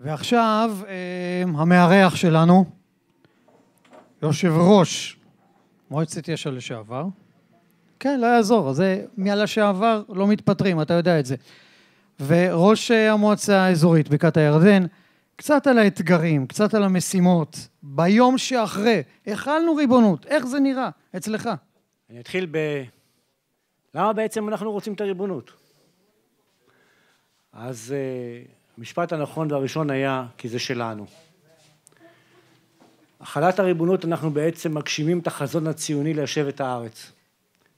ועכשיו אה, המארח שלנו, יושב ראש מועצת יש"ע לשעבר. כן, לא יעזור, זה מהלשעבר לא מתפטרים, אתה יודע את זה. וראש אה, המועצה האזורית בקעת הירדן, קצת על האתגרים, קצת על המשימות, ביום שאחרי, החלנו ריבונות, איך זה נראה אצלך? אני אתחיל ב... למה בעצם אנחנו רוצים את הריבונות? אז אה, המשפט הנכון והראשון היה כי זה שלנו. החלת הריבונות אנחנו בעצם מגשימים את החזון הציוני ליישב את הארץ.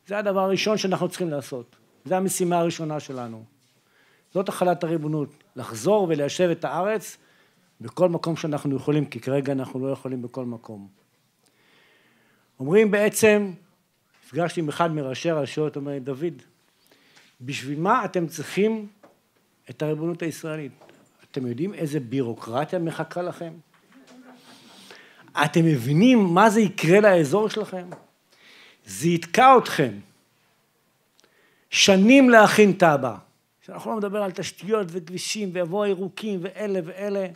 זה הדבר הראשון שאנחנו צריכים לעשות. זו המשימה הראשונה שלנו. זאת החלת הריבונות, לחזור וליישב את הארץ בכל מקום שאנחנו יכולים, כי כרגע אנחנו לא יכולים בכל מקום. אומרים בעצם, נפגשתי עם אחד מראשי הרשויות, אומר דוד, בשביל מה אתם צריכים את הריבונות הישראלית? אתם יודעים איזה בירוקרטיה מחכה לכם? אתם מבינים מה זה יקרה לאזור שלכם? זה יתקע אתכם. שנים להכין תב"ע. כשאנחנו לא מדבר על תשתיות וכבישים ויבוא הירוקים ואלה ואלה,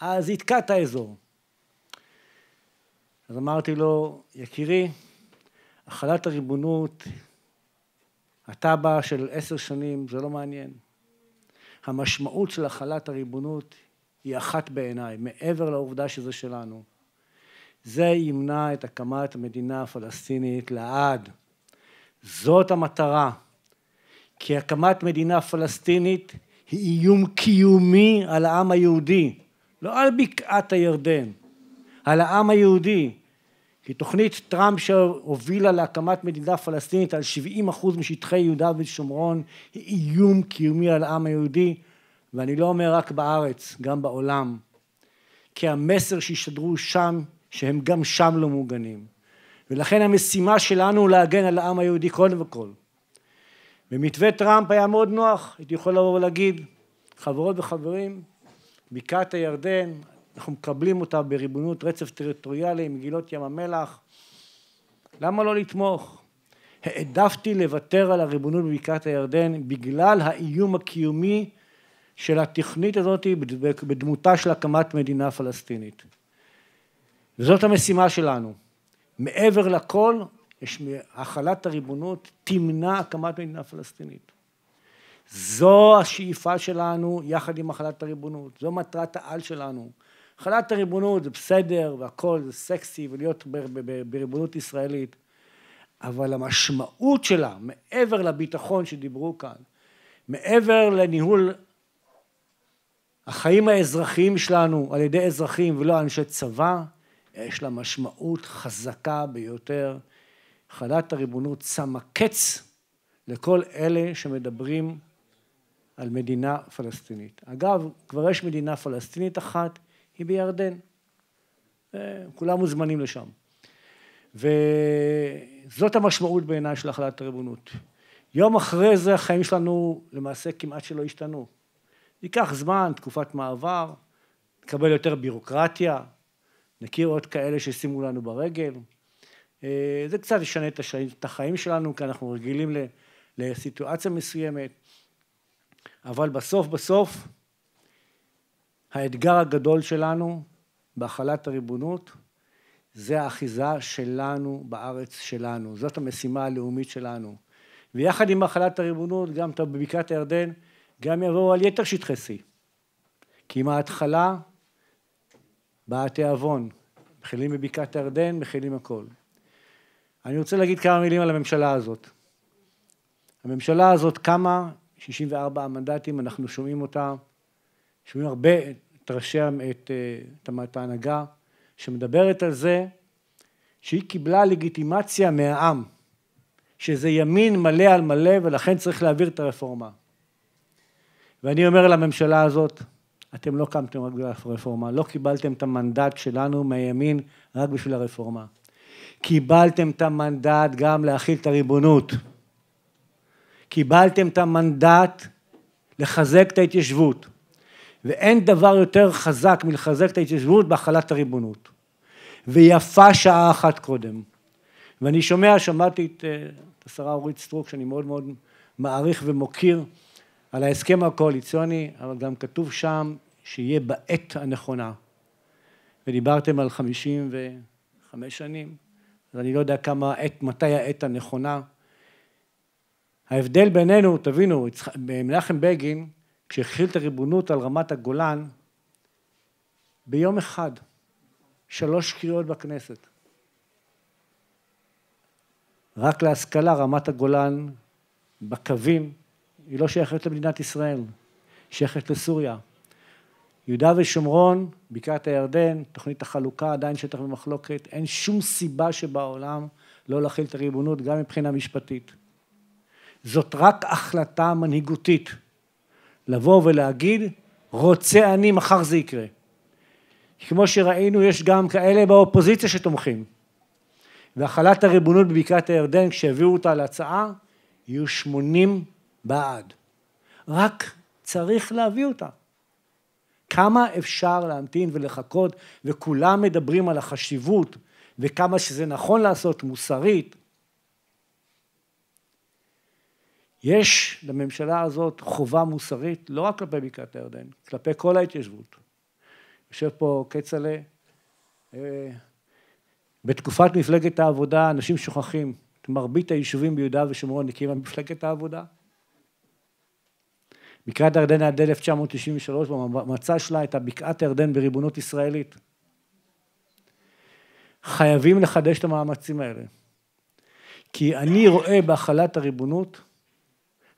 אז זה יתקע את האזור. אז אמרתי לו, יקירי, החלת הריבונות, התב"ע של עשר שנים, זה לא מעניין. המשמעות של החלת הריבונות היא אחת בעיניי, מעבר לעובדה שזה שלנו. זה ימנע את הקמת המדינה הפלסטינית לעד. זאת המטרה. כי הקמת מדינה פלסטינית היא איום קיומי על העם היהודי, לא על בקעת הירדן, על העם היהודי. כי תוכנית טראמפ שהובילה להקמת מדינה פלסטינית על 70 משטחי יהודה ושומרון היא איום קיומי על העם היהודי ואני לא אומר רק בארץ, גם בעולם כי המסר שישדרו שם שהם גם שם לא מוגנים ולכן המשימה שלנו להגן על העם היהודי קודם כל במתווה טראמפ היה מאוד נוח, הייתי יכול לבוא ולהגיד חברות וחברים בקעת הירדן, אנחנו מקבלים אותה בריבונות רצף טריטוריאלי מגילות ים המלח. למה לא לתמוך? העדפתי לוותר על הריבונות בבקעת הירדן בגלל האיום הקיומי של התכנית הזאת בדמותה של הקמת מדינה פלסטינית. וזאת המשימה שלנו. מעבר לכל, יש החלת הריבונות תמנע הקמת מדינה פלסטינית. זו השאיפה שלנו יחד עם החלת הריבונות, זו מטרת העל שלנו. החלת הריבונות זה בסדר והכל זה סקסי ולהיות בריבונות ישראלית, אבל המשמעות שלה, מעבר לביטחון שדיברו כאן, מעבר לניהול החיים האזרחיים שלנו על ידי אזרחים ולא אנשי צבא, יש לה משמעות חזקה ביותר. החלת הריבונות שמה קץ לכל אלה שמדברים על מדינה פלסטינית. אגב, כבר יש מדינה פלסטינית אחת, היא בירדן. אה, כולם מוזמנים לשם. וזאת המשמעות בעיניי של החלטת הריבונות. יום אחרי זה החיים שלנו למעשה כמעט שלא השתנו. ייקח זמן, תקופת מעבר, נקבל יותר בירוקרטיה, נכיר עוד כאלה ששימו לנו ברגל. אה, זה קצת ישנה את החיים שלנו, כי אנחנו רגילים לסיטואציה מסוימת, אבל בסוף בסוף האתגר הגדול שלנו בהחלת הריבונות זה האחיזה שלנו בארץ שלנו, זאת המשימה הלאומית שלנו. ויחד עם החלת הריבונות, גם בבקעת הירדן, גם יבואו על יתר שטחי C. כי עם ההתחלה בא התיאבון, מכילים בבקעת הירדן, מכילים הכל. אני רוצה להגיד כמה מילים על הממשלה הזאת. הממשלה הזאת קמה, 64 מנדטים, אנחנו שומעים אותה, שומעים הרבה את ראשי, אה, את, את, את ההנהגה, שמדברת על זה שהיא קיבלה לגיטימציה מהעם, שזה ימין מלא על מלא ולכן צריך להעביר את הרפורמה. ואני אומר לממשלה הזאת, אתם לא קמתם רק בגלל הרפורמה, לא קיבלתם את המנדט שלנו מהימין רק בשביל הרפורמה. קיבלתם את המנדט גם להכיל את הריבונות. קיבלתם את המנדט לחזק את ההתיישבות. ואין דבר יותר חזק מלחזק את ההתיישבות בהחלת הריבונות. ויפה שעה אחת קודם. ואני שומע, שמעתי אה, את השרה אורית סטרוק, שאני מאוד מאוד מעריך ומוקיר, על ההסכם הקואליציוני, אבל גם כתוב שם שיהיה בעת הנכונה. ודיברתם על וחמש שנים, אז אני לא יודע כמה עת, מתי העת הנכונה. ההבדל בינינו, תבינו, מנחם בגין כשהחיל את הריבונות על רמת הגולן, ביום אחד, שלוש קריאות בכנסת. רק להשכלה, רמת הגולן בקווים היא לא שייכת למדינת ישראל, שייכת לסוריה. יהודה ושומרון, בקעת הירדן, תוכנית החלוקה עדיין שטח במחלוקת, אין שום סיבה שבעולם לא להכיל את הריבונות גם מבחינה משפטית. זאת רק החלטה מנהיגותית. לבוא ולהגיד, רוצה אני, מחר זה יקרה. כמו שראינו, יש גם כאלה באופוזיציה שתומכים. והחלת הריבונות בבקעת הירדן, כשהביאו אותה להצעה, יהיו 80 בעד. רק צריך להביא אותה. כמה אפשר להמתין ולחכות, וכולם מדברים על החשיבות וכמה שזה נכון לעשות מוסרית, יש לממשלה הזאת חובה מוסרית לא רק כלפי בקעת הירדן, כלפי כל ההתיישבות. יושב פה כצל'ה, אה, בתקופת מפלגת העבודה אנשים שוכחים את מרבית היישובים ביהודה ושומרון הקימה מפלגת העבודה. בקעת הירדן עד 1993 במצע שלה הייתה בקעת הירדן בריבונות ישראלית. חייבים לחדש את המאמצים האלה. כי אני רואה בהחלת הריבונות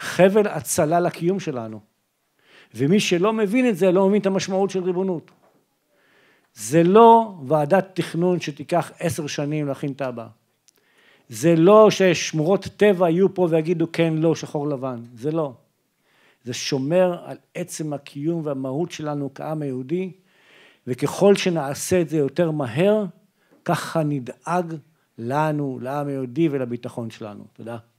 חבל הצלה לקיום שלנו. ומי שלא מבין את זה, לא מבין את המשמעות של ריבונות. זה לא ועדת תכנון שתיקח עשר שנים להכין תב"ע. זה לא ששמורות טבע יהיו פה ויגידו כן, לא, שחור לבן. זה לא. זה שומר על עצם הקיום והמהות שלנו כעם היהודי, וככל שנעשה את זה יותר מהר, ככה נדאג לנו, לעם היהודי ולביטחון שלנו. תודה.